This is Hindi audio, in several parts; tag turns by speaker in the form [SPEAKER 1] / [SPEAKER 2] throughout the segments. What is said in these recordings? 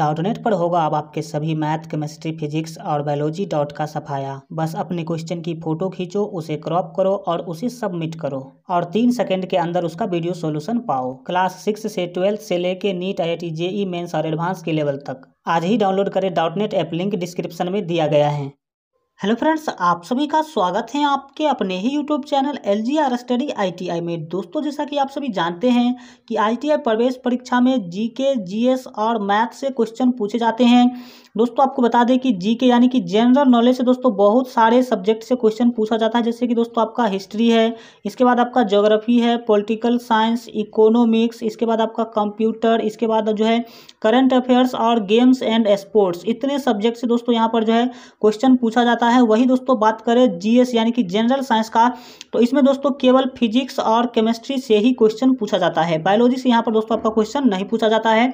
[SPEAKER 1] डॉट तो नेट पर होगा अब आपके सभी मैथ केमिस्ट्री फिजिक्स और बायोलॉजी डॉट का सफाया बस अपने क्वेश्चन की फ़ोटो खींचो उसे क्रॉप करो और उसे सबमिट करो और तीन सेकंड के अंदर उसका वीडियो सोल्यूशन पाओ क्लास सिक्स से ट्वेल्थ से लेके NEET I I JEE mains और एडवांस के लेवल तक आज ही डाउनलोड करें dot net app link description में दिया गया है हेलो फ्रेंड्स आप सभी का स्वागत है आपके अपने ही YouTube channel L G R study I में दोस्तों जैसा कि आप सभी जानते हैं कि आई प्रवेश परीक्षा में जीके जीएस और मैथ से क्वेश्चन पूछे जाते हैं दोस्तों आपको बता दें कि जीके यानी कि जनरल नॉलेज से दोस्तों बहुत सारे सब्जेक्ट से क्वेश्चन पूछा जाता है जैसे कि दोस्तों आपका हिस्ट्री है इसके बाद आपका जोग्राफी है पोलिटिकल साइंस इकोनॉमिक्स इसके बाद आपका कंप्यूटर इसके बाद जो है करंट अफेयर्स और गेम्स एंड स्पोर्ट्स इतने सब्जेक्ट से दोस्तों यहाँ पर जो है क्वेश्चन पूछा जाता है है वही दोस्तों बात करें जीएस यानी कि जनरल साइंस का तो इसमें दोस्तों केवल फिजिक्स और केमिस्ट्री से ही क्वेश्चन पूछा जाता है बायोलॉजी से यहाँ पर दोस्तों आपका क्वेश्चन नहीं पूछा जाता है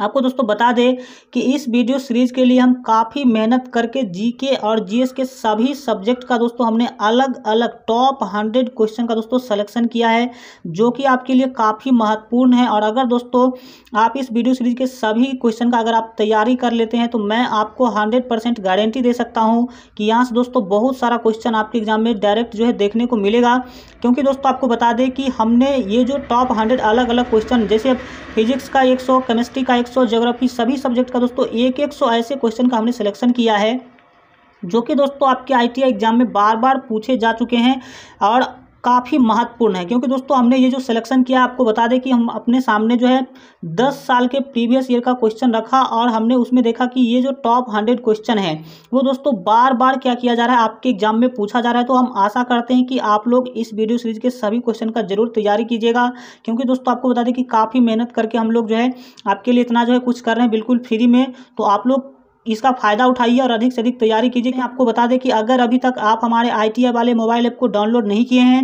[SPEAKER 1] आपको दोस्तों बता दें कि इस वीडियो सीरीज़ के लिए हम काफ़ी मेहनत करके जीके और जीएस के सभी सब्जेक्ट का दोस्तों हमने अलग अलग टॉप हंड्रेड क्वेश्चन का दोस्तों सिलेक्शन किया है जो कि आपके लिए काफ़ी महत्वपूर्ण है और अगर दोस्तों आप इस वीडियो सीरीज़ के सभी क्वेश्चन का अगर आप तैयारी कर लेते हैं तो मैं आपको हंड्रेड गारंटी दे सकता हूँ कि यहाँ से दोस्तों बहुत सारा क्वेश्चन आपके एग्जाम में डायरेक्ट जो है देखने को मिलेगा क्योंकि दोस्तों आपको बता दें कि हमने ये जो टॉप हंड्रेड अलग अलग क्वेश्चन जैसे फिजिक्स का एक केमिस्ट्री का इकोनॉमिक्स और ज्योग्राफी सभी सब्जेक्ट का दोस्तों एक एक सौ ऐसे क्वेश्चन का हमने सिलेक्शन किया है जो कि दोस्तों आपके आईटीआई एग्जाम में बार बार पूछे जा चुके हैं और काफ़ी महत्वपूर्ण है क्योंकि दोस्तों हमने ये जो सिलेक्शन किया आपको बता दें कि हम अपने सामने जो है दस साल के प्रीवियस ईयर का क्वेश्चन रखा और हमने उसमें देखा कि ये जो टॉप हंड्रेड क्वेश्चन है वो दोस्तों बार बार क्या किया जा रहा है आपके एग्जाम में पूछा जा रहा है तो हम आशा करते हैं कि आप लोग इस वीडियो सीरीज के सभी क्वेश्चन का जरूर तैयारी कीजिएगा क्योंकि दोस्तों आपको बता दें कि काफ़ी मेहनत करके हम लोग जो है आपके लिए इतना जो है कुछ कर रहे हैं बिल्कुल फ्री में तो आप लोग इसका फ़ायदा उठाइए और अधिक से अधिक तैयारी कीजिए आपको बता दें कि अगर अभी तक आप हमारे आई वाले मोबाइल ऐप को डाउनलोड नहीं किए हैं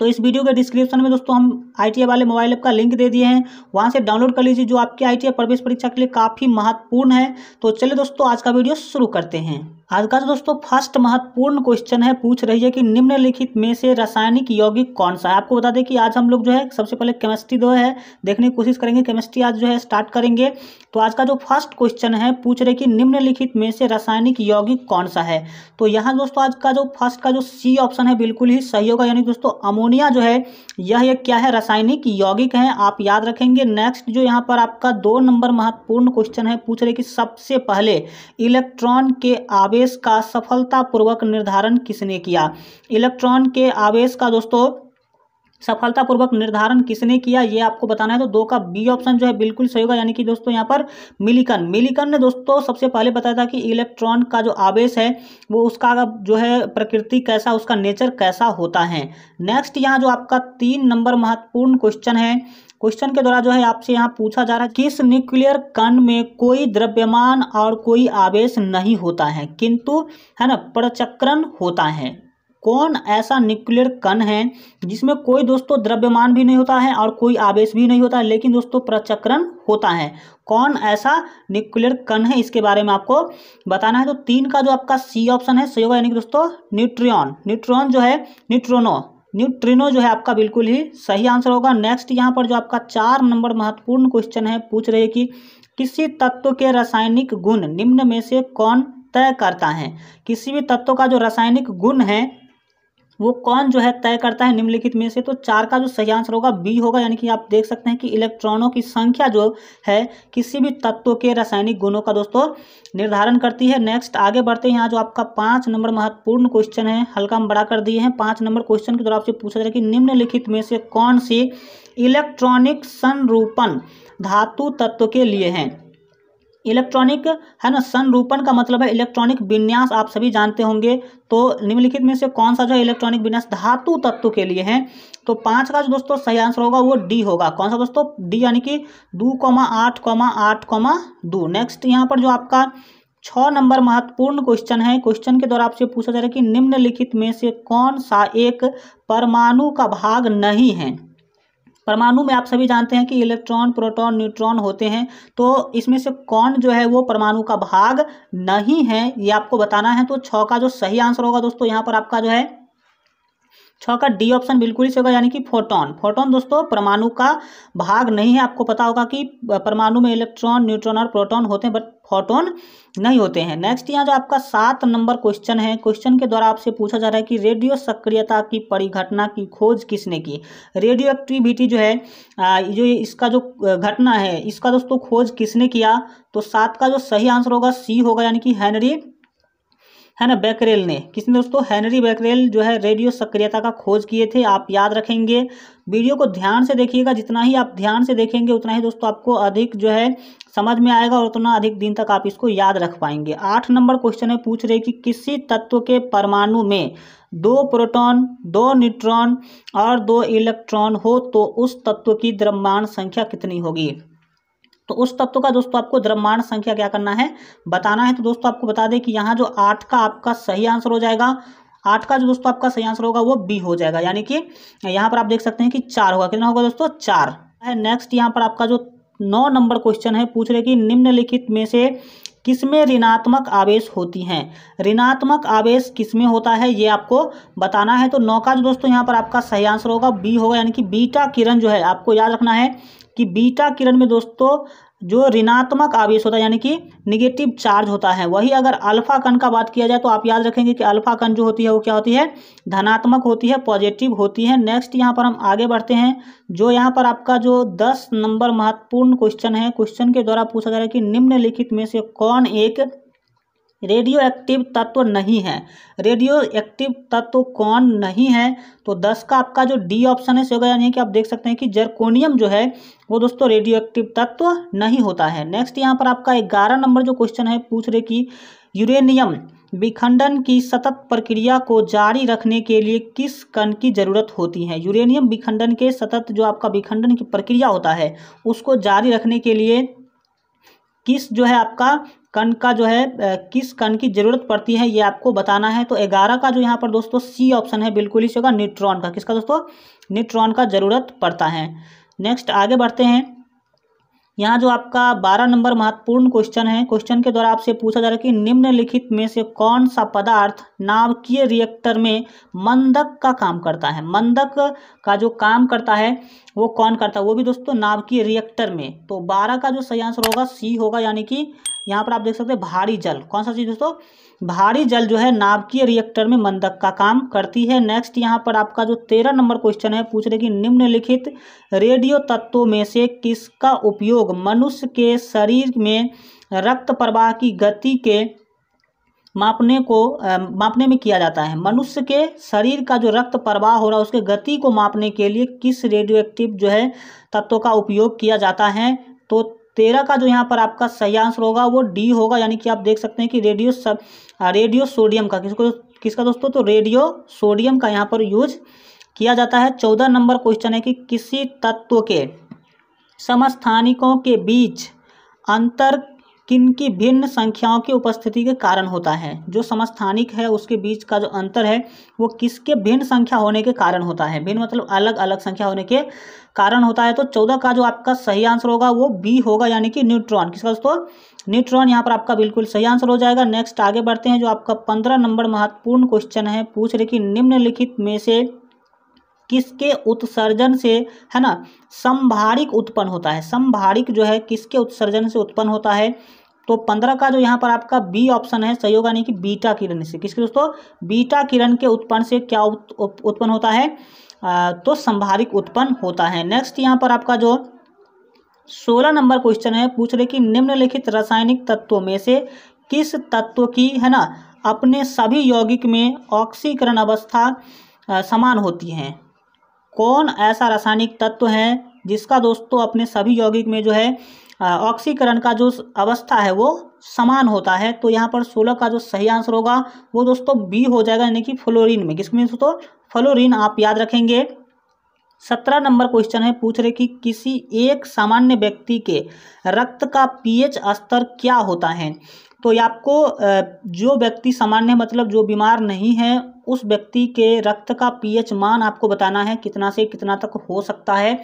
[SPEAKER 1] तो इस वीडियो के डिस्क्रिप्शन में दोस्तों हम आई वाले मोबाइल ऐप का लिंक दे दिए हैं वहाँ से डाउनलोड कर लीजिए जो आपके आई प्रवेश परीक्षा के लिए काफ़ी महत्वपूर्ण है तो चलिए दोस्तों आज का वीडियो शुरू करते हैं आज का दोस्तों फर्स्ट महत्वपूर्ण क्वेश्चन है पूछ रही है कि निम्नलिखित में से रासायनिक यौगिक कौन सा है आपको बता दें कि आज हम लोग जो है सबसे पहले केमिस्ट्री दो है देखने की कोशिश करेंगे केमिस्ट्री आज जो है स्टार्ट करेंगे तो आज का जो फर्स्ट क्वेश्चन है पूछ रहे कि निम्नलिखित में से रासायनिक यौगिक कौन सा है तो यहाँ दोस्तों आज का जो फर्स्ट का जो सी ऑप्शन है बिल्कुल ही सही होगा यानी दोस्तों अमोनिया जो है यह क्या है रासायनिक यौगिक है आप याद रखेंगे नेक्स्ट जो यहाँ पर आपका दो नंबर महत्वपूर्ण क्वेश्चन है पूछ रहे कि सबसे पहले इलेक्ट्रॉन के आवे आवेश का सफलतापूर्वक निर्धारण किसने किया इलेक्ट्रॉन के आवेश का दोस्तों सफलतापूर्वक निर्धारण किसने किया ये आपको बताना है तो दो का बी ऑप्शन जो है बिल्कुल सही होगा यानी कि दोस्तों यहाँ पर मिलिकन मिलिकन ने दोस्तों सबसे पहले बताया था कि इलेक्ट्रॉन का जो आवेश है वो उसका जो है प्रकृति कैसा उसका नेचर कैसा होता है नेक्स्ट यहाँ जो आपका तीन नंबर महत्वपूर्ण क्वेश्चन है क्वेश्चन के द्वारा जो है आपसे यहाँ पूछा जा रहा है किस न्यूक्लियर कण में कोई द्रव्यमान और कोई आवेश नहीं होता है किंतु है ना प्रचक्रण होता है कौन ऐसा न्यूक्लियर कण है जिसमें कोई दोस्तों द्रव्यमान भी नहीं होता है और कोई आवेश भी नहीं होता है लेकिन दोस्तों प्रचक्रण होता है कौन ऐसा न्यूक्लियर कण है इसके बारे में आपको बताना है तो तीन का जो आपका सी ऑप्शन है सही होगा यानी कि दोस्तों न्यूट्रॉन न्यूट्रॉन जो है न्यूट्रोनो न्यूट्रिनो जो है आपका बिल्कुल ही सही आंसर होगा नेक्स्ट यहाँ पर जो आपका चार नंबर महत्वपूर्ण क्वेश्चन है पूछ रहे कि किसी तत्व के रासायनिक गुण निम्न में से कौन तय करता है किसी भी तत्व का जो रासायनिक गुण है वो कौन जो है तय करता है निम्नलिखित में से तो चार का जो सही आंसर होगा बी होगा यानी कि आप देख सकते हैं कि इलेक्ट्रॉनों की संख्या जो है किसी भी तत्व के रासायनिक गुणों का दोस्तों निर्धारण करती है नेक्स्ट आगे बढ़ते हैं यहाँ जो आपका पाँच नंबर महत्वपूर्ण क्वेश्चन है हल्का हम बड़ा कर दिए हैं पाँच नंबर क्वेश्चन के द्वारा आपसे पूछा जाए कि निम्नलिखित में से कौन सी इलेक्ट्रॉनिक संरूपण धातु तत्व के लिए हैं इलेक्ट्रॉनिक है ना संरूपण का मतलब है इलेक्ट्रॉनिक विन्यास आप सभी जानते होंगे तो निम्नलिखित में से कौन सा जो है इलेक्ट्रॉनिक विन्यास धातु तत्व के लिए है तो पाँच का जो दोस्तों सही आंसर होगा वो डी होगा कौन सा दोस्तों डी यानी कि दो कौमा आठ कौमा आठ कौमा दो नेक्स्ट यहाँ पर जो आपका छः नंबर महत्वपूर्ण क्वेश्चन है क्वेश्चन के द्वारा आपसे पूछा जा रहा है कि निम्नलिखित में से कौन सा एक परमाणु का भाग नहीं है परमाणु में आप सभी जानते हैं कि इलेक्ट्रॉन प्रोटॉन न्यूट्रॉन होते हैं तो इसमें से कौन जो है वो परमाणु का भाग नहीं है ये आपको बताना है तो छ का जो सही आंसर होगा दोस्तों यहाँ पर आपका जो है छ का डी ऑप्शन बिल्कुल ही सही होगा यानी कि फोटोन फोटोन दोस्तों परमाणु का भाग नहीं है आपको पता होगा कि परमाणु में इलेक्ट्रॉन न्यूट्रॉन और प्रोटॉन होते हैं बट फोटोन नहीं होते हैं नेक्स्ट यहाँ जो आपका सात नंबर क्वेश्चन है क्वेश्चन के द्वारा आपसे पूछा जा रहा है कि रेडियो सक्रियता की परिघटना की खोज किसने की रेडियो एक्टिविटी जो है जो इसका जो घटना है इसका दोस्तों खोज किसने किया तो सात का जो सही आंसर होगा सी होगा यानी कि हेनरी है ना बैकरेल ने किसने दोस्तों हैनरी बैकरेल जो है रेडियो सक्रियता का खोज किए थे आप याद रखेंगे वीडियो को ध्यान से देखिएगा जितना ही आप ध्यान से देखेंगे उतना ही दोस्तों आपको अधिक जो है समझ में आएगा और उतना अधिक दिन तक आप इसको याद रख पाएंगे आठ नंबर क्वेश्चन है पूछ रहे कि किसी तत्व के परमाणु में दो प्रोटॉन दो न्यूट्रॉन और दो इलेक्ट्रॉन हो तो उस तत्व की द्रव्यमान संख्या कितनी होगी तो उस तत्व का दोस्तों आपको द्रव्यमान संख्या क्या करना है बताना है तो दोस्तों आपको बता दें कि यहाँ जो आठ का आपका सही आंसर हो जाएगा आठ का जो दोस्तों आपका सही आंसर होगा वो बी हो जाएगा यानी कि यहाँ पर आप देख सकते हैं कि चार होगा कितना होगा दोस्तों चार नेक्स्ट यहाँ पर आपका जो नौ नंबर क्वेश्चन है पूछ रहे कि निम्नलिखित में से किसमें ऋणात्मक आवेश होती हैं ऋणात्मक आवेश किसमें होता है ये आपको बताना है तो नौ का जो दोस्तों यहाँ पर आपका सही आंसर होगा बी होगा यानी कि बीटा किरण जो है आपको याद रखना है कि बीटा किरण में दोस्तों जो ऋणात्मक आवेश होता है यानी कि निगेटिव चार्ज होता है वही अगर अल्फा कण का बात किया जाए तो आप याद रखेंगे कि अल्फा कण जो होती है वो क्या होती है धनात्मक होती है पॉजिटिव होती है नेक्स्ट यहाँ पर हम आगे बढ़ते हैं जो यहाँ पर आपका जो दस नंबर महत्वपूर्ण क्वेश्चन है क्वेश्चन के द्वारा पूछा जा रहा है कि निम्नलिखित में से कौन एक रेडियो एक्टिव तत्व नहीं है रेडियो एक्टिव तत्व कौन नहीं है तो दस का आपका जो डी ऑप्शन है सो यानी कि आप देख सकते हैं कि जर्कोनियम जो है वो दोस्तों रेडियो एक्टिव तत्व नहीं होता है नेक्स्ट यहाँ पर आपका ग्यारह नंबर जो क्वेश्चन है पूछ रहे कि यूरेनियम विखंडन की सतत प्रक्रिया को जारी रखने के लिए किस कण की जरूरत होती है यूरेनियम विखंडन के सतत जो आपका विखंडन की प्रक्रिया होता है उसको जारी रखने के लिए किस जो है आपका कण का जो है किस कण की जरूरत पड़ती है ये आपको बताना है तो ग्यारह का जो यहाँ पर दोस्तों सी ऑप्शन है बिल्कुल ही होगा न्यूट्रॉन का किसका दोस्तों न्यूट्रॉन का जरूरत पड़ता है नेक्स्ट आगे बढ़ते हैं यहाँ जो आपका बारह नंबर महत्वपूर्ण क्वेश्चन है क्वेश्चन के द्वारा आपसे पूछा जा रहा है कि निम्नलिखित में से कौन सा पदार्थ नाभिकीय रिएक्टर में मंदक का काम करता है मंदक का जो काम करता है वो कौन करता है वो भी दोस्तों नाभिकीय रिएक्टर में तो बारह का जो सही आंसर होगा सी होगा यानी कि यहाँ पर आप देख सकते हैं भारी जल कौन सा चीज़ दोस्तों भारी जल जो है नाभिकीय रिएक्टर में मंदक का काम करती है नेक्स्ट यहाँ पर आपका जो तेरह नंबर क्वेश्चन है पूछ रहे कि निम्नलिखित रेडियो तत्वों में से किसका उपयोग मनुष्य के शरीर में रक्त प्रवाह की गति के मापने को मापने में किया जाता है मनुष्य के शरीर का जो रक्त प्रवाह हो रहा है उसके गति को मापने के लिए किस रेडियो एक्टिव जो है तत्वों का उपयोग किया जाता है तो तेरह का जो यहाँ पर आपका सही आंसर होगा वो डी होगा यानी कि आप देख सकते हैं कि रेडियो सब रेडियो सोडियम का किसको किसका दोस्तों तो रेडियो सोडियम का यहाँ पर यूज किया जाता है चौदह नंबर क्वेश्चन है कि किसी तत्व के समस्थानिकों के बीच अंतर किनकी भिन्न संख्याओं की उपस्थिति के कारण होता है जो समस्थानिक है उसके बीच का जो अंतर है वो किसके भिन्न संख्या होने के कारण होता है भिन्न मतलब अलग अलग संख्या होने के कारण होता है तो चौदह का जो आपका सही आंसर होगा वो बी होगा यानी कि न्यूट्रॉन किसका दोस्तों न्यूट्रॉन यहाँ पर आपका बिल्कुल सही आंसर हो जाएगा नेक्स्ट आगे बढ़ते हैं जो आपका पंद्रह नंबर महत्वपूर्ण क्वेश्चन है पूछ रहे कि निम्नलिखित में से किसके उत्सर्जन से है ना संभारिक उत्पन्न होता है संभारिक जो है किसके उत्सर्जन से उत्पन्न होता है तो पंद्रह का जो यहाँ पर आपका बी ऑप्शन है सही होगा नहीं कि बीटा किरण से किसके दोस्तों बीटा किरण के उत्पन्न से क्या उत्पन्न होता है आ, तो संभारिक उत्पन्न होता है नेक्स्ट यहाँ पर आपका जो सोलह नंबर क्वेश्चन है पूछ रहे कि निम्नलिखित रासायनिक तत्वों में से किस तत्व की है ना अपने सभी यौगिक में ऑक्सीकरण अवस्था समान होती है कौन ऐसा रासायनिक तत्व है जिसका दोस्तों अपने सभी यौगिक में जो है ऑक्सीकरण का जो अवस्था है वो समान होता है तो यहाँ पर सोलह का जो सही आंसर होगा वो दोस्तों बी हो जाएगा यानी कि फ्लोरीन में किसमें दोस्तों फ्लोरीन आप याद रखेंगे सत्रह नंबर क्वेश्चन है पूछ रहे कि किसी एक सामान्य व्यक्ति के रक्त का पीएच स्तर क्या होता है तो ये आपको जो व्यक्ति सामान्य मतलब जो बीमार नहीं है उस व्यक्ति के रक्त का पीएच मान आपको बताना है कितना से कितना तक हो सकता है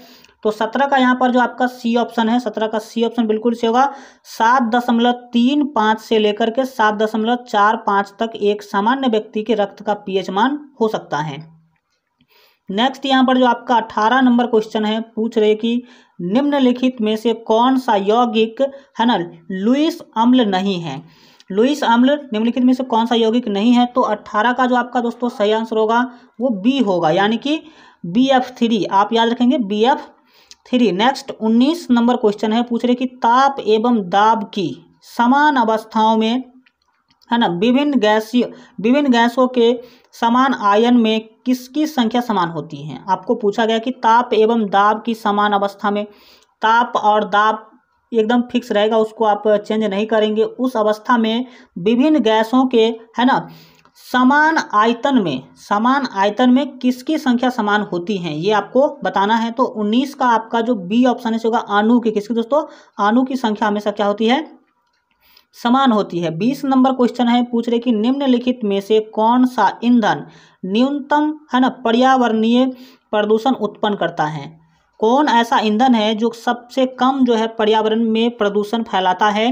[SPEAKER 1] तो सत्रह का यहाँ पर जो आपका सी ऑप्शन है सत्रह का सी ऑप्शन बिल्कुल से होगा सात दशमलव तीन पाँच से लेकर के सात दशमलव चार पाँच तक एक सामान्य व्यक्ति के रक्त का पीएच मान हो सकता है नेक्स्ट यहाँ पर जो आपका अठारह नंबर क्वेश्चन है पूछ रहे कि निम्नलिखित में से कौन सा यौगिक है ना लुइस अम्ल नहीं है लुइस आम्ल निम्नलिखित में से कौन सा यौगिक नहीं है तो 18 का जो आपका दोस्तों सही आंसर होगा वो बी होगा यानी कि बी एफ थ्री आप याद रखेंगे बी एफ थ्री नेक्स्ट उन्नीस नंबर क्वेश्चन है पूछ रहे कि ताप एवं दाब की समान अवस्थाओं में है ना विभिन्न गैसीय विभिन्न गैसों के समान आयन में किसकी संख्या समान होती है आपको पूछा गया कि ताप एवं दाब की समान अवस्था में ताप और दाब एकदम फिक्स रहेगा उसको आप चेंज नहीं करेंगे उस अवस्था में विभिन्न गैसों के है ना समान आयतन में समान आयतन में किसकी संख्या समान होती है ये आपको बताना है तो 19 का आपका जो बी ऑप्शन है होगा अणु की किसकी दोस्तों अणु की संख्या हमेशा क्या होती है समान होती है 20 नंबर क्वेश्चन है पूछ रहे कि निम्नलिखित में से कौन सा ईंधन न्यूनतम है ना पर्यावरणीय प्रदूषण उत्पन्न करता है कौन ऐसा ईंधन है जो सबसे कम जो है पर्यावरण में प्रदूषण फैलाता है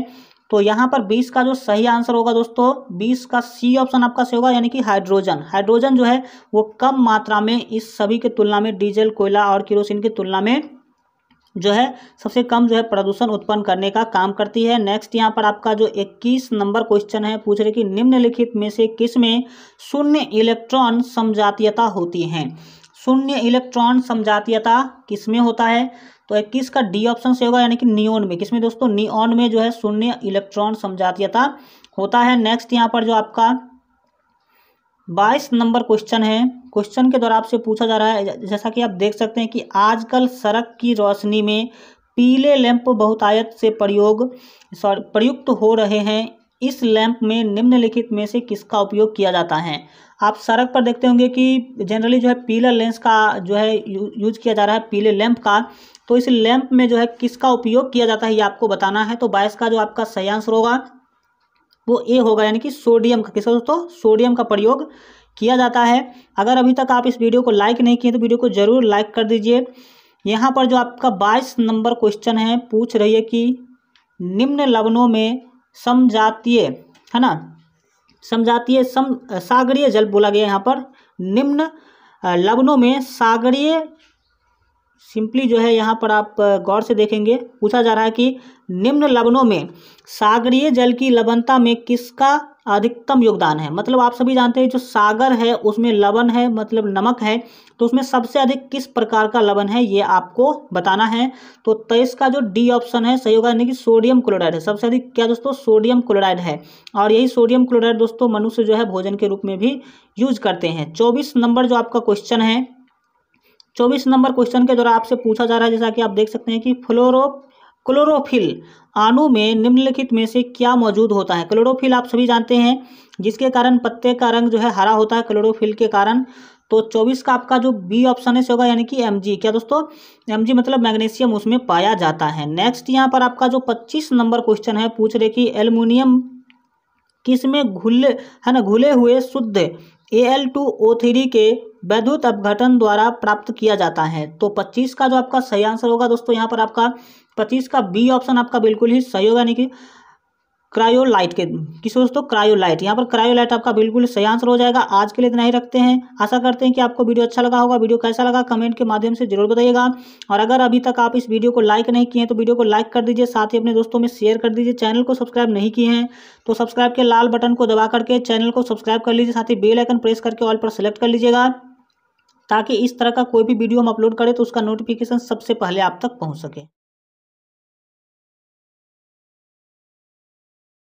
[SPEAKER 1] तो यहाँ पर 20 का जो सही आंसर होगा दोस्तों 20 का सी ऑप्शन आपका सही होगा यानी कि हाइड्रोजन हाइड्रोजन जो है वो कम मात्रा में इस सभी के तुलना में डीजल कोयला और किरोसिन की तुलना में जो है सबसे कम जो है प्रदूषण उत्पन्न करने का काम करती है नेक्स्ट यहाँ पर आपका जो 21 नंबर क्वेश्चन है पूछ रहे कि निम्नलिखित में से किस में शून्य इलेक्ट्रॉन समजातीयता होती है शून्य इलेक्ट्रॉन समझातीयता किसमें होता है तो इक्कीस का डी ऑप्शन से होगा यानी कि नियोन में किसमें दोस्तों नियोन में जो है शून्य इलेक्ट्रॉन समझातीयता होता है नेक्स्ट यहाँ पर जो आपका बाईस नंबर क्वेश्चन है क्वेश्चन के द्वारा आपसे पूछा जा रहा है जैसा कि आप देख सकते हैं कि आजकल सड़क की रोशनी में पीले लैंप बहुतायत से प्रयोग सॉरी प्रयुक्त हो रहे हैं इस लैंप में निम्नलिखित में से किसका उपयोग किया जाता है आप सड़क पर देखते होंगे कि जनरली जो है पीला लेंस का जो है यूज किया जा रहा है पीले लैंप का तो इस लैंप में जो है किसका उपयोग किया जाता है ये आपको बताना है तो बाईस का जो आपका सही आंसर होगा वो ए होगा यानी कि सोडियम का किसका दोस्तों सोडियम का प्रयोग किया जाता है अगर अभी तक आप इस वीडियो को लाइक नहीं किए तो वीडियो को ज़रूर लाइक कर दीजिए यहाँ पर जो आपका बाईस नंबर क्वेश्चन है पूछ रही है कि निम्न लवणों में समजातीय है ना समजातीय सम सागरीय जल बोला गया यहाँ पर निम्न लवणों में सागरीय सिंपली जो है यहाँ पर आप गौर से देखेंगे पूछा जा रहा है कि निम्न लवणों में सागरीय जल की लवणता में किसका अधिकतम योगदान है मतलब आप सभी जानते हैं जो सागर है उसमें लवण है मतलब नमक है तो उसमें सबसे अधिक किस प्रकार का लवण है ये आपको बताना है तो तेईस का जो डी ऑप्शन है सही होगा यानी कि सोडियम क्लोराइड है सबसे अधिक क्या दोस्तों सोडियम क्लोराइड है और यही सोडियम क्लोराइड दोस्तों मनुष्य जो है भोजन के रूप में भी यूज करते हैं चौबीस नंबर जो आपका क्वेश्चन है चौबीस नंबर क्वेश्चन के द्वारा आपसे पूछा जा रहा है जैसा कि आप देख सकते हैं कि फ्लोरो क्लोरोफिल आणु में निम्नलिखित में से क्या मौजूद होता है क्लोरोफिल आप सभी जानते हैं जिसके कारण पत्ते का रंग जो है हरा होता है क्लोरोफिल के कारण तो 24 का आपका जो बी ऑप्शन है से होगा यानी कि एम क्या दोस्तों एम मतलब मैग्नीशियम उसमें पाया जाता है नेक्स्ट यहाँ पर आपका जो 25 नंबर क्वेश्चन है पूछ रहे कि एल्यूमिनियम किस में घुल है ना घुले हुए शुद्ध A L two O three के वैद्युत अपघटन द्वारा प्राप्त किया जाता है तो पच्चीस का जो आपका सही आंसर होगा दोस्तों यहाँ पर आपका पच्चीस का बी ऑप्शन आपका बिल्कुल ही सही होगा यानी कि क्रायोलाइट के किस दोस्तों क्रायोलाइट यहाँ पर क्रायोलाइट आपका बिल्कुल सही आंसर हो जाएगा आज के लिए इतना ही रखते हैं आशा करते हैं कि आपको वीडियो अच्छा लगा होगा वीडियो कैसा लगा कमेंट के माध्यम से जरूर बताइएगा और अगर अभी तक आप इस वीडियो को लाइक नहीं किए हैं तो वीडियो को लाइक कर दीजिए साथ ही अपने दोस्तों में शेयर कर दीजिए चैनल को सब्सक्राइब नहीं किए हैं तो सब्सक्राइब के लाल बटन को दबा करके चैनल को सब्सक्राइब कर लीजिए साथ ही बेलाइकन प्रेस करके ऑल पर सेलेक्ट कर लीजिएगा ताकि इस तरह का कोई भी वीडियो हम अपलोड करें तो उसका नोटिफिकेशन सबसे पहले आप तक पहुँच सके